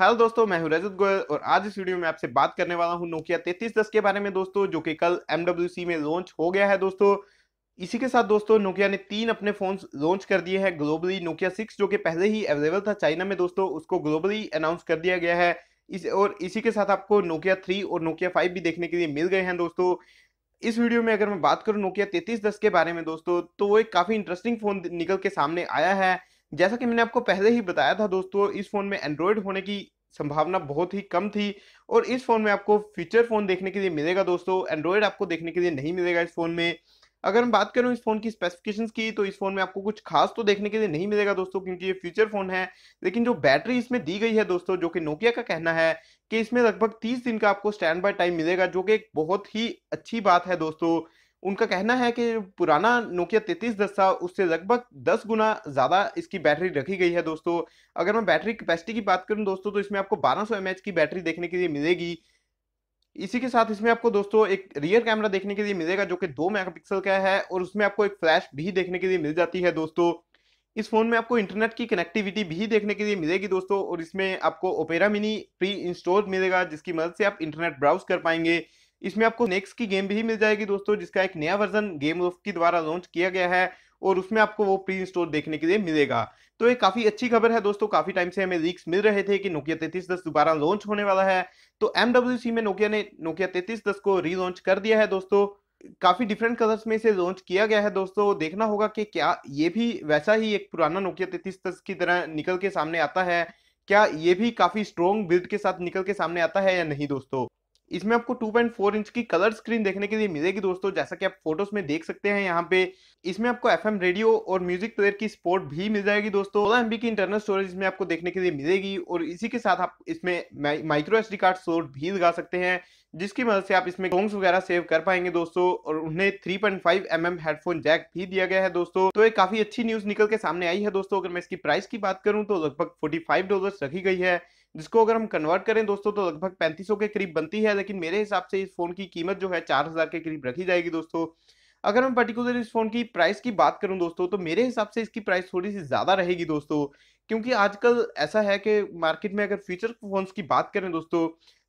hello दोस्तों मैं हूं रजत गोयल और आज इस वीडियो में आपसे बात करने वाला हूं नोकिया 3310 के बारे में दोस्तों जो कि कल एम में लॉन्च हो गया है दोस्तों इसी के साथ दोस्तों नोकिया ने तीन अपने फोन लॉन्च कर दिए हैं ग्लोबली नोकिया सिक्स जो कि पहले ही अवेलेबल था चाइना में दोस्तों उसको ग्लोबली अनाउंस कर दिया गया है इस और इसी के साथ आपको नोकिया थ्री और नोकिया फाइव भी देखने के लिए मिल गए हैं दोस्तों इस वीडियो में अगर मैं बात करूँ नोकिया दस के बारे में दोस्तों तो वो एक काफ़ी इंटरेस्टिंग फ़ोन निकल के सामने आया है जैसा कि मैंने आपको पहले ही बताया था दोस्तों इस फ़ोन में एंड्रॉयड होने की संभावना बहुत ही कम थी और इस फ़ोन में आपको फीचर फ़ोन देखने के लिए मिलेगा दोस्तों एंड्रॉयड आपको देखने के लिए नहीं मिलेगा इस फ़ोन में अगर हम बात करूं इस फोन की स्पेसिफिकेशंस की तो इस फोन में आपको कुछ खास तो देखने के लिए नहीं मिलेगा दोस्तों क्योंकि ये फीचर फोन है लेकिन जो बैटरी इसमें दी गई है दोस्तों जो कि नोकिया का कहना है कि इसमें लगभग तीस दिन का आपको स्टैंड बाय टाइम मिलेगा जो कि एक बहुत ही अच्छी बात है दोस्तों उनका कहना है कि पुराना नोकिया तैतीस दस था उससे लगभग दस गुना ज़्यादा इसकी बैटरी रखी गई है दोस्तों अगर मैं बैटरी कैपेसिटी की बात करूं दोस्तों तो इसमें आपको 1200 सौ की बैटरी देखने के लिए मिलेगी इसी के साथ इसमें आपको दोस्तों एक रियर कैमरा देखने के लिए मिलेगा जो कि दो मेगापिक्सल का है और उसमें आपको एक फ्लैश भी देखने के लिए मिल जाती है दोस्तों इस फोन में आपको इंटरनेट की कनेक्टिविटी भी देखने के लिए मिलेगी दोस्तों और इसमें आपको ओपेरा मिनी प्री इंस्टॉल मिलेगा जिसकी मदद से आप इंटरनेट ब्राउज कर पाएंगे इसमें आपको नेक्स्ट की गेम भी मिल जाएगी दोस्तों जिसका एक नया वर्जन गेम ऑफ के द्वारा लॉन्च किया गया है और उसमें आपको वो प्री इंस्टॉल देखने के लिए मिलेगा तो ये काफी अच्छी खबर है दोस्तों काफी टाइम से हमें लीक्स मिल रहे थे कि नोकिया तैतीस दस दोबारा लॉन्च होने वाला है तो एमडब्ल्यू में नोकिया ने नोकिया तैतीस दस को रीलॉन्च कर दिया है दोस्तों काफी डिफरेंट कलर्स में इसे लॉन्च किया गया है दोस्तों देखना होगा कि क्या ये भी वैसा ही एक पुराना नोकिया तैतीस दस की तरह निकल के सामने आता है क्या ये भी काफी स्ट्रॉन्ग बिल्ड के साथ निकल के सामने आता है या नहीं दोस्तों इसमें आपको 2.4 इंच की कलर स्क्रीन देखने के लिए मिलेगी दोस्तों जैसा कि आप फोटोज में देख सकते हैं यहाँ पे इसमें आपको एफ रेडियो और म्यूजिक प्लेयर की सपोर्ट भी मिल जाएगी दोस्तों सोलह एमबी की इंटरनल स्टोरेज इसमें आपको देखने के लिए मिलेगी और इसी के साथ आप इसमें माइक्रो एस कार्ड स्लोट भी लगा सकते हैं जिसकी मदद से आप इसमें सॉन्ग्स वगैरह सेव कर पाएंगे दोस्तों और उन्हें 3.5 पॉइंट mm हेडफोन जैक भी दिया गया है दोस्तों तो ये काफी अच्छी न्यूज निकल के सामने आई है दोस्तों अगर मैं इसकी प्राइस की बात करूं तो लगभग 45 डॉलर रखी गई है जिसको अगर हम कन्वर्ट करें दोस्तों तो लगभग 3500 के करीब बनती है लेकिन मेरे हिसाब से इस फ़ोन की कीमत जो है 4000 के करीब रखी जाएगी दोस्तों अगर मैं पर्टिकुलर इस फ़ोन की प्राइस की बात करूं दोस्तों तो मेरे हिसाब से इसकी प्राइस थोड़ी सी ज़्यादा रहेगी दोस्तों क्योंकि आजकल ऐसा है कि मार्केट में अगर फ्यूचर फ़ोन्स की बात करें दोस्तों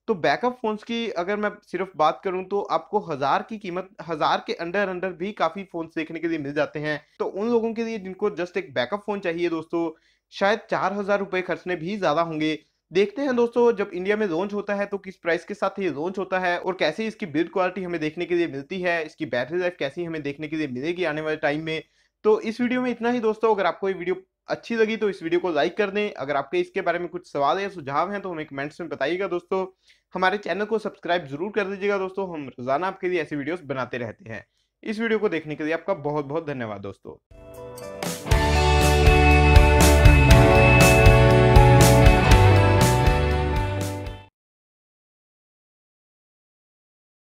तो बैकअप फ़ोन्स की अगर मैं सिर्फ बात करूं तो आपको हज़ार की कीमत हज़ार के अंडर अंडर भी काफ़ी फ़ोन्स देखने के लिए मिल जाते हैं तो उन लोगों के लिए जिनको जस्ट एक बैकअप फ़ोन चाहिए दोस्तों शायद चार हज़ार रुपए खर्चने भी ज़्यादा होंगे देखते हैं दोस्तों जब इंडिया में लॉन्च होता है तो किस प्राइस के साथ ये लॉन्च होता है और कैसे इसकी बिल्ड क्वालिटी हमें देखने के लिए मिलती है इसकी बैटरी लाइफ कैसी हमें देखने के लिए मिलेगी आने वाले टाइम में तो इस वीडियो में इतना ही दोस्तों अगर आपको ये वीडियो अच्छी लगी तो इस वीडियो को लाइक कर दें अगर आपके इसके बारे में कुछ सवाल या सुझाव हैं तो हमें कमेंट्स में बताइएगा दोस्तों हमारे चैनल को सब्सक्राइब जरूर कर दीजिएगा दोस्तों हम रोजाना आपके लिए ऐसे वीडियोस बनाते रहते हैं इस वीडियो को देखने के लिए आपका बहुत बहुत धन्यवाद दोस्तों